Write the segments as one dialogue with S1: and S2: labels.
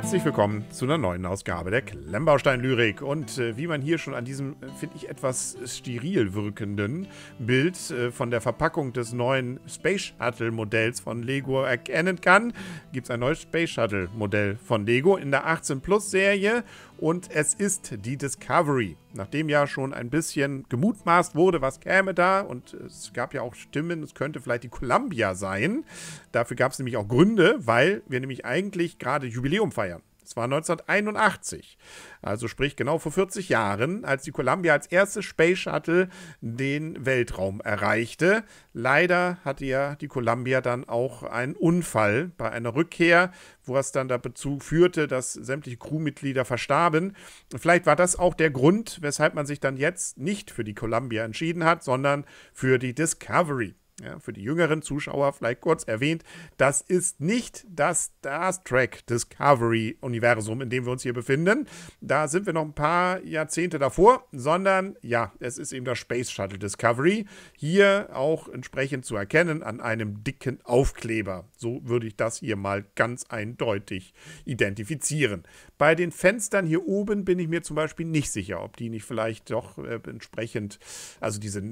S1: Herzlich willkommen zu einer neuen Ausgabe der Klemmbaustein-Lyrik. Und äh, wie man hier schon an diesem, äh, finde ich, etwas steril wirkenden Bild äh, von der Verpackung des neuen Space Shuttle-Modells von Lego erkennen kann, gibt es ein neues Space Shuttle-Modell von Lego in der 18-Plus-Serie. Und es ist die Discovery. Nachdem ja schon ein bisschen gemutmaßt wurde, was käme da. Und es gab ja auch Stimmen, es könnte vielleicht die Columbia sein. Dafür gab es nämlich auch Gründe, weil wir nämlich eigentlich gerade Jubiläum feiern. Es war 1981, also sprich genau vor 40 Jahren, als die Columbia als erste Space Shuttle den Weltraum erreichte. Leider hatte ja die Columbia dann auch einen Unfall bei einer Rückkehr, wo es dann dazu führte, dass sämtliche Crewmitglieder verstarben. Vielleicht war das auch der Grund, weshalb man sich dann jetzt nicht für die Columbia entschieden hat, sondern für die Discovery ja, für die jüngeren Zuschauer vielleicht kurz erwähnt, das ist nicht das Star Trek Discovery-Universum, in dem wir uns hier befinden. Da sind wir noch ein paar Jahrzehnte davor, sondern ja, es ist eben das Space Shuttle Discovery. Hier auch entsprechend zu erkennen an einem dicken Aufkleber. So würde ich das hier mal ganz eindeutig identifizieren. Bei den Fenstern hier oben bin ich mir zum Beispiel nicht sicher, ob die nicht vielleicht doch äh, entsprechend, also diese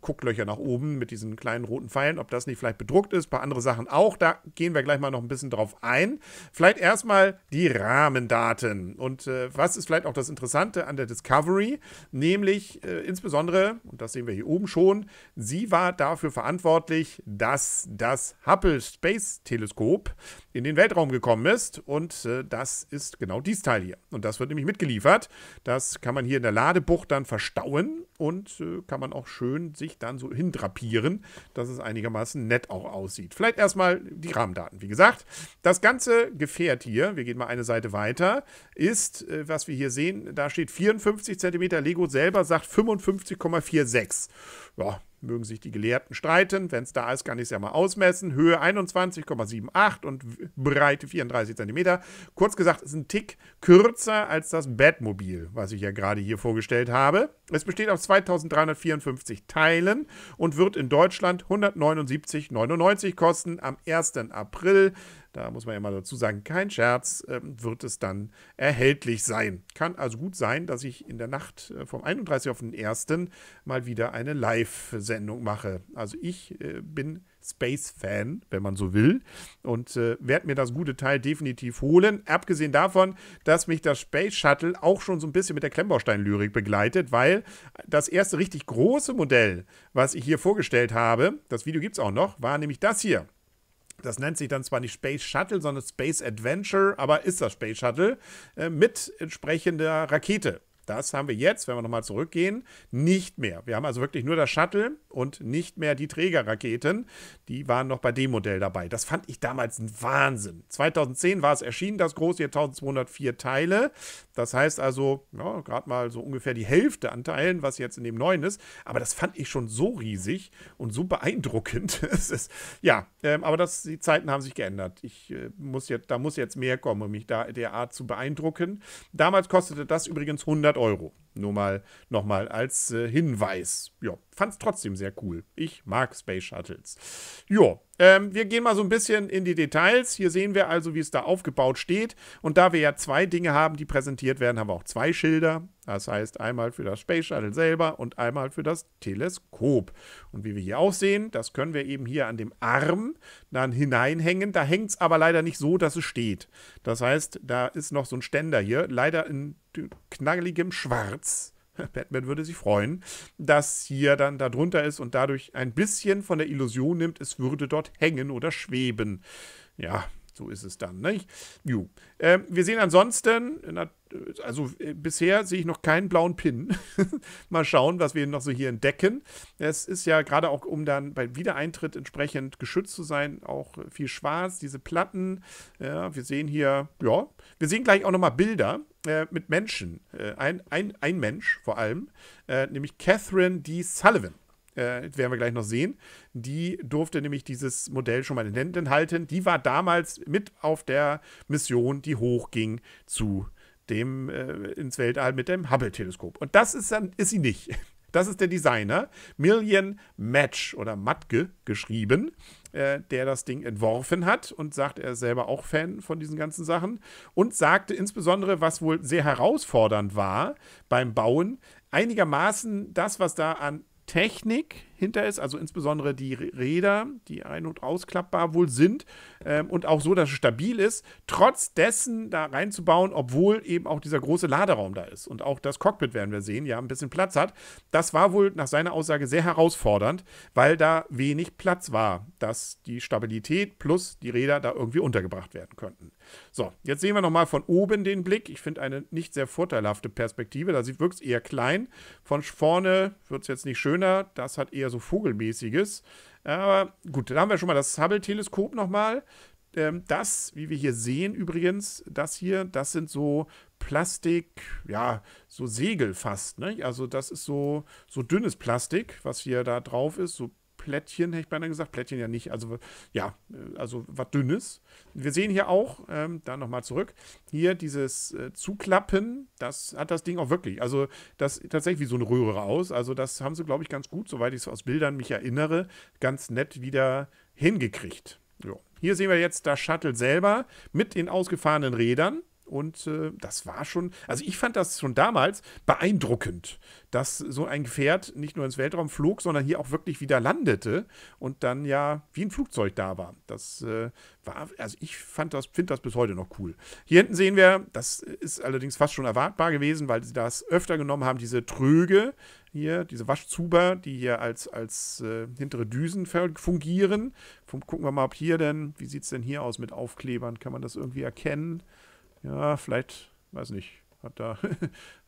S1: Gucklöcher nach oben mit diesen kleinen roten Pfeilen, ob das nicht vielleicht bedruckt ist, bei anderen Sachen auch. Da gehen wir gleich mal noch ein bisschen drauf ein. Vielleicht erstmal die Rahmendaten. Und äh, was ist vielleicht auch das Interessante an der Discovery? Nämlich äh, insbesondere, und das sehen wir hier oben schon, sie war dafür verantwortlich, dass das Hubble Space Teleskop in den Weltraum gekommen ist. Und äh, das ist genau dies Teil hier. Und das wird nämlich mitgeliefert. Das kann man hier in der Ladebucht dann verstauen und äh, kann man auch schön sich dann so hindrapieren, dass es einigermaßen nett auch aussieht. Vielleicht erstmal die Rahmendaten. Wie gesagt, das ganze Gefährt hier, wir gehen mal eine Seite weiter, ist, äh, was wir hier sehen, da steht 54 cm, Lego selber sagt 55,46. Ja, mögen sich die Gelehrten streiten. Wenn es da ist, kann ich es ja mal ausmessen. Höhe 21,78 und Breite 34 cm. Kurz gesagt, ist ein Tick kürzer als das Batmobil, was ich ja gerade hier vorgestellt habe. Es besteht aus 2354 Teilen und wird in Deutschland 179,99 kosten am 1. April da muss man ja mal dazu sagen, kein Scherz, ähm, wird es dann erhältlich sein. Kann also gut sein, dass ich in der Nacht äh, vom 31. auf den 1. mal wieder eine Live-Sendung mache. Also ich äh, bin Space-Fan, wenn man so will, und äh, werde mir das gute Teil definitiv holen. Abgesehen davon, dass mich das Space Shuttle auch schon so ein bisschen mit der Klemmbaustein-Lyrik begleitet, weil das erste richtig große Modell, was ich hier vorgestellt habe, das Video gibt es auch noch, war nämlich das hier. Das nennt sich dann zwar nicht Space Shuttle, sondern Space Adventure, aber ist das Space Shuttle äh, mit entsprechender Rakete. Das haben wir jetzt, wenn wir nochmal zurückgehen, nicht mehr. Wir haben also wirklich nur das Shuttle und nicht mehr die Trägerraketen. Die waren noch bei dem Modell dabei. Das fand ich damals ein Wahnsinn. 2010 war es erschienen, das große hier 1204 Teile. Das heißt also, ja, gerade mal so ungefähr die Hälfte an Teilen, was jetzt in dem neuen ist. Aber das fand ich schon so riesig und so beeindruckend. ist, ja, ähm, aber das, die Zeiten haben sich geändert. Ich äh, muss jetzt, da muss jetzt mehr kommen, um mich da der zu beeindrucken. Damals kostete das übrigens 100 Euro. Nur mal nochmal als äh, Hinweis. Ja, fand's trotzdem sehr cool. Ich mag Space Shuttles. Ja, ähm, wir gehen mal so ein bisschen in die Details. Hier sehen wir also, wie es da aufgebaut steht. Und da wir ja zwei Dinge haben, die präsentiert werden, haben wir auch zwei Schilder. Das heißt, einmal für das Space Shuttle selber und einmal für das Teleskop. Und wie wir hier auch sehen, das können wir eben hier an dem Arm dann hineinhängen. Da hängt es aber leider nicht so, dass es steht. Das heißt, da ist noch so ein Ständer hier, leider in knalligem Schwarz. Batman würde sich freuen, dass hier dann darunter ist und dadurch ein bisschen von der Illusion nimmt, es würde dort hängen oder schweben. Ja, so ist es dann, nicht? Ju. Ähm, wir sehen ansonsten, also äh, bisher sehe ich noch keinen blauen Pin. Mal schauen, was wir noch so hier entdecken. Es ist ja gerade auch, um dann bei Wiedereintritt entsprechend geschützt zu sein, auch viel schwarz, diese Platten. Ja, wir sehen hier, ja, wir sehen gleich auch nochmal Bilder äh, mit Menschen. Äh, ein, ein, ein Mensch vor allem, äh, nämlich Catherine D. Sullivan. Äh, werden wir gleich noch sehen. Die durfte nämlich dieses Modell schon mal in Händen halten. Die war damals mit auf der Mission, die hochging zu dem äh, ins Weltall mit dem Hubble-Teleskop. Und das ist, dann, ist sie nicht. Das ist der Designer. Million Match oder Matke geschrieben. Äh, der das Ding entworfen hat und sagt, er ist selber auch Fan von diesen ganzen Sachen und sagte insbesondere, was wohl sehr herausfordernd war beim Bauen, einigermaßen das, was da an Technik hinter ist, also insbesondere die Räder, die ein- und ausklappbar wohl sind ähm, und auch so, dass es stabil ist, trotz dessen da reinzubauen, obwohl eben auch dieser große Laderaum da ist und auch das Cockpit werden wir sehen, ja, ein bisschen Platz hat. Das war wohl nach seiner Aussage sehr herausfordernd, weil da wenig Platz war, dass die Stabilität plus die Räder da irgendwie untergebracht werden könnten. So, jetzt sehen wir nochmal von oben den Blick. Ich finde eine nicht sehr vorteilhafte Perspektive. Da wirkt es eher klein. Von vorne wird es jetzt nicht schöner. Das hat eher eher so Vogelmäßiges. Aber gut, da haben wir schon mal das Hubble-Teleskop nochmal. Ähm, das, wie wir hier sehen übrigens, das hier, das sind so Plastik, ja, so Segel fast. Ne? Also das ist so, so dünnes Plastik, was hier da drauf ist, so Plättchen, hätte ich beinahe gesagt. Plättchen ja nicht, also ja, äh, also was Dünnes. Wir sehen hier auch, ähm, da nochmal zurück, hier dieses äh, Zuklappen, das hat das Ding auch wirklich. Also das tatsächlich wie so eine Röhre aus. Also das haben sie, glaube ich, ganz gut, soweit ich es aus Bildern mich erinnere, ganz nett wieder hingekriegt. Jo. Hier sehen wir jetzt das Shuttle selber mit den ausgefahrenen Rädern. Und äh, das war schon, also ich fand das schon damals beeindruckend, dass so ein Gefährt nicht nur ins Weltraum flog, sondern hier auch wirklich wieder landete und dann ja wie ein Flugzeug da war. Das äh, war, also ich fand das, finde das bis heute noch cool. Hier hinten sehen wir, das ist allerdings fast schon erwartbar gewesen, weil sie das öfter genommen haben, diese Tröge, hier, diese Waschzuber, die hier als, als äh, hintere Düsen fungieren. Gucken wir mal, ob hier denn, wie sieht es denn hier aus mit Aufklebern? Kann man das irgendwie erkennen? ja, vielleicht, weiß nicht, hat da.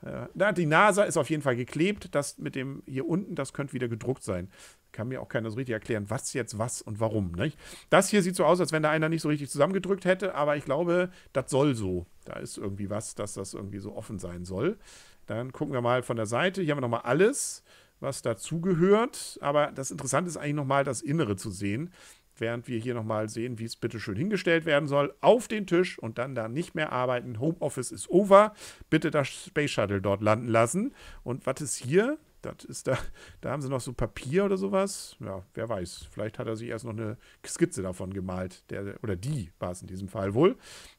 S1: Äh, na, die NASA ist auf jeden Fall geklebt. Das mit dem hier unten, das könnte wieder gedruckt sein. Kann mir auch keiner so richtig erklären, was jetzt was und warum. Nicht? Das hier sieht so aus, als wenn da einer nicht so richtig zusammengedrückt hätte, aber ich glaube, das soll so. Da ist irgendwie was, dass das irgendwie so offen sein soll. Dann gucken wir mal von der Seite. Hier haben wir nochmal alles, was dazugehört. Aber das Interessante ist eigentlich nochmal das Innere zu sehen während wir hier nochmal sehen, wie es bitte schön hingestellt werden soll, auf den Tisch und dann da nicht mehr arbeiten. Homeoffice ist over. Bitte das Space Shuttle dort landen lassen. Und was ist hier? Das ist da, da haben sie noch so Papier oder sowas. Ja, wer weiß. Vielleicht hat er sich erst noch eine Skizze davon gemalt. Der, oder die war es in diesem Fall wohl.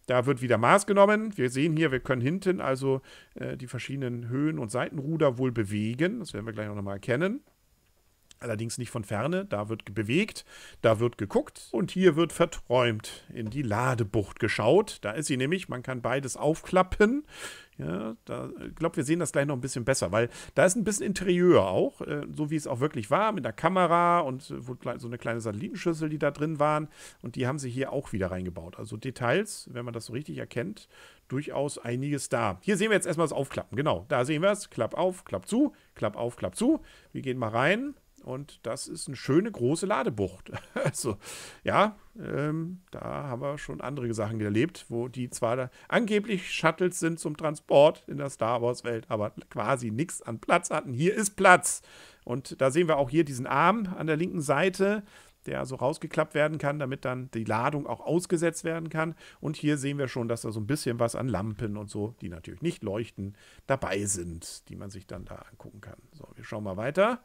S1: Da wird wieder Maß genommen. Wir sehen hier, wir können hinten also äh, die verschiedenen Höhen und Seitenruder wohl bewegen. Das werden wir gleich noch mal erkennen. Allerdings nicht von ferne, da wird bewegt, da wird geguckt und hier wird verträumt in die Ladebucht geschaut. Da ist sie nämlich, man kann beides aufklappen. Ja, da, ich glaube, wir sehen das gleich noch ein bisschen besser, weil da ist ein bisschen Interieur auch, äh, so wie es auch wirklich war, mit der Kamera und äh, so eine kleine Satellitenschüssel, die da drin waren. Und die haben sie hier auch wieder reingebaut. Also Details, wenn man das so richtig erkennt, durchaus einiges da. Hier sehen wir jetzt erstmal das Aufklappen. Genau, da sehen wir es. Klapp auf, klapp zu, klapp auf, klapp zu. Wir gehen mal rein. Und das ist eine schöne große Ladebucht. Also, ja, ähm, da haben wir schon andere Sachen erlebt, wo die zwar angeblich Shuttles sind zum Transport in der Star Wars-Welt, aber quasi nichts an Platz hatten. Hier ist Platz. Und da sehen wir auch hier diesen Arm an der linken Seite, der so rausgeklappt werden kann, damit dann die Ladung auch ausgesetzt werden kann. Und hier sehen wir schon, dass da so ein bisschen was an Lampen und so, die natürlich nicht leuchten, dabei sind, die man sich dann da angucken kann. So, wir schauen mal weiter.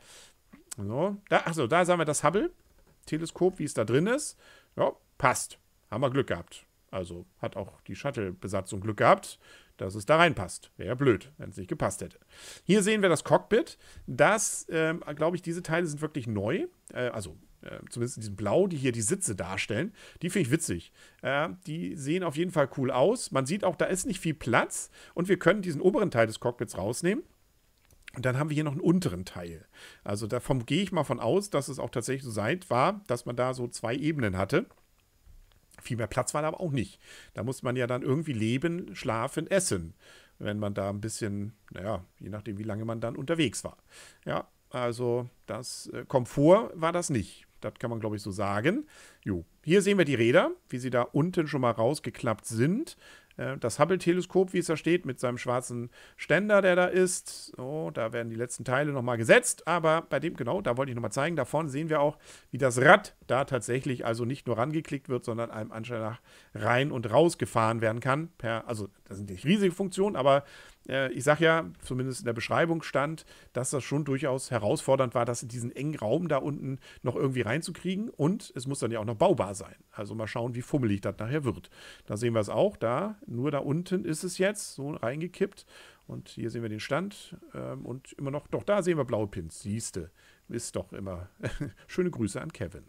S1: So, da, achso, da sagen wir das Hubble-Teleskop, wie es da drin ist. Ja, passt. Haben wir Glück gehabt. Also hat auch die Shuttle-Besatzung Glück gehabt, dass es da reinpasst. Wäre ja blöd, wenn es nicht gepasst hätte. Hier sehen wir das Cockpit. Das, ähm, glaube ich, diese Teile sind wirklich neu. Äh, also äh, zumindest in diesem Blau, die hier die Sitze darstellen. Die finde ich witzig. Äh, die sehen auf jeden Fall cool aus. Man sieht auch, da ist nicht viel Platz. Und wir können diesen oberen Teil des Cockpits rausnehmen und dann haben wir hier noch einen unteren Teil. Also davon gehe ich mal von aus, dass es auch tatsächlich so seid war, dass man da so zwei Ebenen hatte. Viel mehr Platz war da aber auch nicht. Da musste man ja dann irgendwie leben, schlafen, essen. Wenn man da ein bisschen, naja, je nachdem, wie lange man dann unterwegs war. Ja, also das äh, Komfort war das nicht. Das kann man, glaube ich, so sagen. Jo. Hier sehen wir die Räder, wie sie da unten schon mal rausgeklappt sind. Äh, das Hubble-Teleskop, wie es da steht, mit seinem schwarzen Ständer, der da ist. So, da werden die letzten Teile nochmal gesetzt. Aber bei dem, genau, da wollte ich nochmal zeigen, da vorne sehen wir auch, wie das Rad da tatsächlich also nicht nur rangeklickt wird, sondern einem anscheinend nach rein und raus gefahren werden kann. Per, also, das sind nicht riesige Funktionen, aber äh, ich sage ja, zumindest in der Beschreibung stand, dass das schon durchaus herausfordernd war, das in diesen engen Raum da unten noch irgendwie reinzukriegen. Und es muss dann ja auch noch baubar sein. Also mal schauen, wie fummelig das nachher wird. Da sehen wir es auch. Da, nur da unten ist es jetzt so reingekippt. Und hier sehen wir den Stand ähm, und immer noch, doch da sehen wir blaue Pins, siehste. Ist doch immer. Schöne Grüße an Kevin.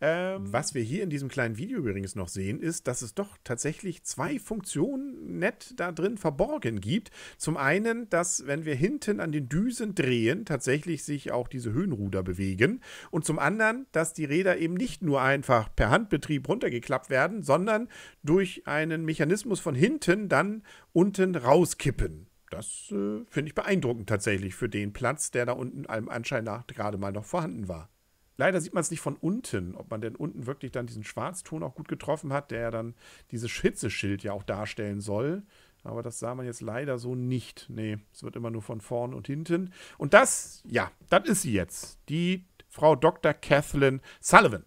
S1: Ähm, was wir hier in diesem kleinen Video übrigens noch sehen, ist, dass es doch tatsächlich zwei Funktionen nett da drin verborgen gibt. Zum einen, dass wenn wir hinten an den Düsen drehen, tatsächlich sich auch diese Höhenruder bewegen. Und zum anderen, dass die Räder eben nicht nur einfach per Handbetrieb runtergeklappt werden, sondern durch einen Mechanismus von hinten dann unten rauskippen das äh, finde ich beeindruckend tatsächlich für den Platz, der da unten allem Anschein nach gerade mal noch vorhanden war. Leider sieht man es nicht von unten, ob man denn unten wirklich dann diesen Schwarzton auch gut getroffen hat, der ja dann dieses Hitzeschild ja auch darstellen soll. Aber das sah man jetzt leider so nicht. Nee, es wird immer nur von vorn und hinten. Und das, ja, das ist sie jetzt. Die Frau Dr. Kathleen Sullivan.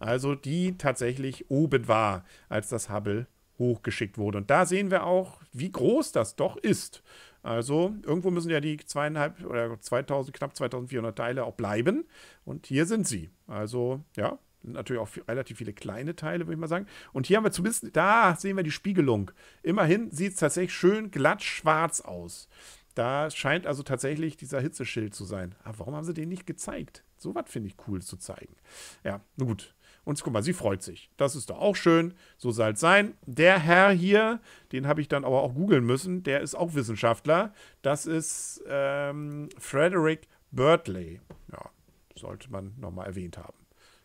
S1: Also die tatsächlich oben war, als das Hubble hochgeschickt wurde. Und da sehen wir auch, wie groß das doch ist. Also irgendwo müssen ja die zweieinhalb oder 2000, knapp 2400 Teile auch bleiben. Und hier sind sie. Also ja, natürlich auch relativ viele kleine Teile, würde ich mal sagen. Und hier haben wir zumindest, da sehen wir die Spiegelung. Immerhin sieht es tatsächlich schön glatt schwarz aus. Da scheint also tatsächlich dieser Hitzeschild zu sein. Aber warum haben sie den nicht gezeigt? So was finde ich cool zu zeigen. Ja, nun gut. Und guck mal, sie freut sich. Das ist doch auch schön. So soll es sein. Der Herr hier, den habe ich dann aber auch googeln müssen, der ist auch Wissenschaftler. Das ist ähm, Frederick Birdley. Ja, sollte man nochmal erwähnt haben.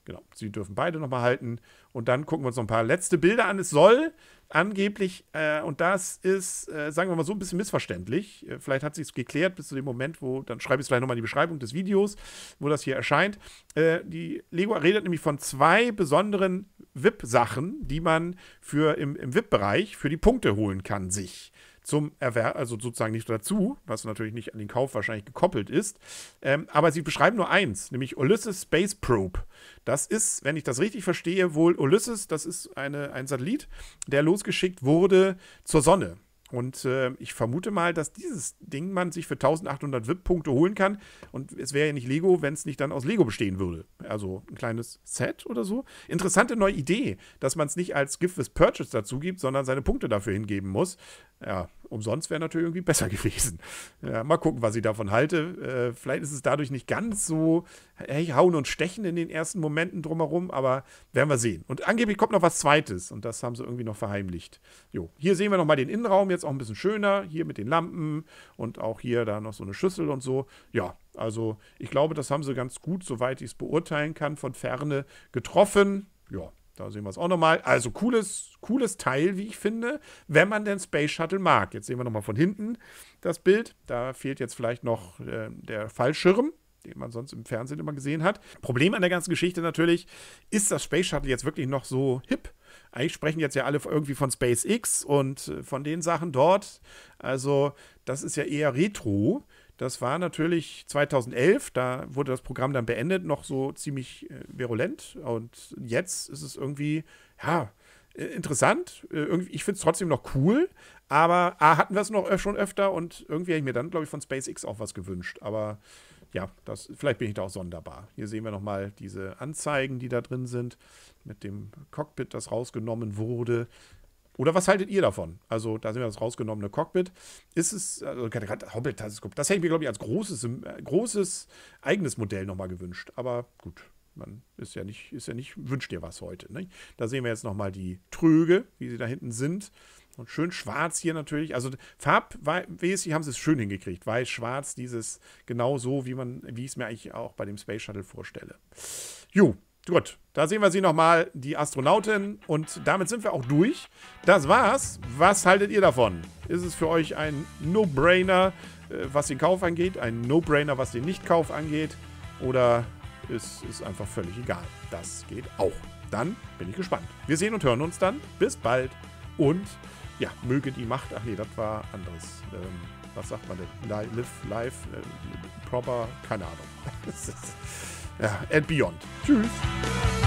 S1: Genau, sie dürfen beide nochmal halten. Und dann gucken wir uns noch ein paar letzte Bilder an. Es soll angeblich, äh, und das ist, äh, sagen wir mal so, ein bisschen missverständlich. Äh, vielleicht hat sich es geklärt bis zu dem Moment, wo, dann schreibe ich es gleich nochmal in die Beschreibung des Videos, wo das hier erscheint. Äh, die Lego redet nämlich von zwei besonderen VIP-Sachen, die man für im, im VIP-Bereich für die Punkte holen kann, sich zum Erwerb, also sozusagen nicht dazu, was natürlich nicht an den Kauf wahrscheinlich gekoppelt ist. Ähm, aber sie beschreiben nur eins, nämlich Ulysses Space Probe. Das ist, wenn ich das richtig verstehe, wohl Ulysses, das ist eine, ein Satellit, der losgeschickt wurde zur Sonne. Und äh, ich vermute mal, dass dieses Ding man sich für 1800 VIP-Punkte holen kann. Und es wäre ja nicht Lego, wenn es nicht dann aus Lego bestehen würde. Also ein kleines Set oder so. Interessante neue Idee, dass man es nicht als Gift with Purchase dazu gibt, sondern seine Punkte dafür hingeben muss. Ja, Umsonst wäre natürlich irgendwie besser gewesen. Ja, mal gucken, was ich davon halte. Äh, vielleicht ist es dadurch nicht ganz so hey, hauen und stechen in den ersten Momenten drumherum, aber werden wir sehen. Und angeblich kommt noch was Zweites und das haben sie irgendwie noch verheimlicht. Jo, hier sehen wir nochmal den Innenraum, jetzt auch ein bisschen schöner. Hier mit den Lampen und auch hier da noch so eine Schüssel und so. Ja, also ich glaube, das haben sie ganz gut, soweit ich es beurteilen kann, von Ferne getroffen. Ja, da sehen wir es auch nochmal. Also cooles, cooles Teil, wie ich finde, wenn man den Space Shuttle mag. Jetzt sehen wir nochmal von hinten das Bild. Da fehlt jetzt vielleicht noch äh, der Fallschirm den man sonst im Fernsehen immer gesehen hat. Problem an der ganzen Geschichte natürlich, ist das Space Shuttle jetzt wirklich noch so hip? Eigentlich sprechen jetzt ja alle irgendwie von SpaceX und äh, von den Sachen dort. Also, das ist ja eher Retro. Das war natürlich 2011, da wurde das Programm dann beendet, noch so ziemlich äh, virulent. Und jetzt ist es irgendwie, ja, äh, interessant. Äh, irgendwie, ich finde es trotzdem noch cool, aber A, ah, hatten wir es noch äh, schon öfter und irgendwie hätte ich mir dann, glaube ich, von SpaceX auch was gewünscht. Aber ja, das, vielleicht bin ich da auch sonderbar. Hier sehen wir nochmal diese Anzeigen, die da drin sind, mit dem Cockpit, das rausgenommen wurde. Oder was haltet ihr davon? Also, da sind wir das rausgenommene Cockpit. Ist es, also gerade Hobelteleskop, das hätte ich mir, glaube ich, als großes, äh, großes eigenes Modell nochmal gewünscht. Aber gut, man ist ja nicht, ist ja nicht, wünscht dir was heute. Ne? Da sehen wir jetzt nochmal die Tröge, wie sie da hinten sind. Und schön schwarz hier natürlich. Also farbmäßig haben sie es schön hingekriegt. Weiß, schwarz, dieses genau so, wie man, wie ich es mir eigentlich auch bei dem Space Shuttle vorstelle. Jo, Gut, da sehen wir sie nochmal, die Astronautin. Und damit sind wir auch durch. Das war's. Was haltet ihr davon? Ist es für euch ein No-Brainer, äh, was den Kauf angeht? Ein No-Brainer, was den Nicht-Kauf angeht? Oder ist es einfach völlig egal? Das geht auch. Dann bin ich gespannt. Wir sehen und hören uns dann. Bis bald. Und ja, möge die Macht. Ach nee, das war anderes. Ähm, was sagt man denn? Live, live, äh, proper, keine Ahnung. ja, and beyond. Tschüss.